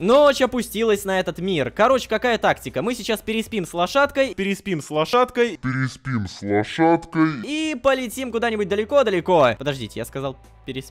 Ночь опустилась на этот мир. Короче, какая тактика? Мы сейчас переспим с лошадкой, переспим с лошадкой, переспим с лошадкой и полетим куда-нибудь далеко-далеко. Подождите, я сказал переспим.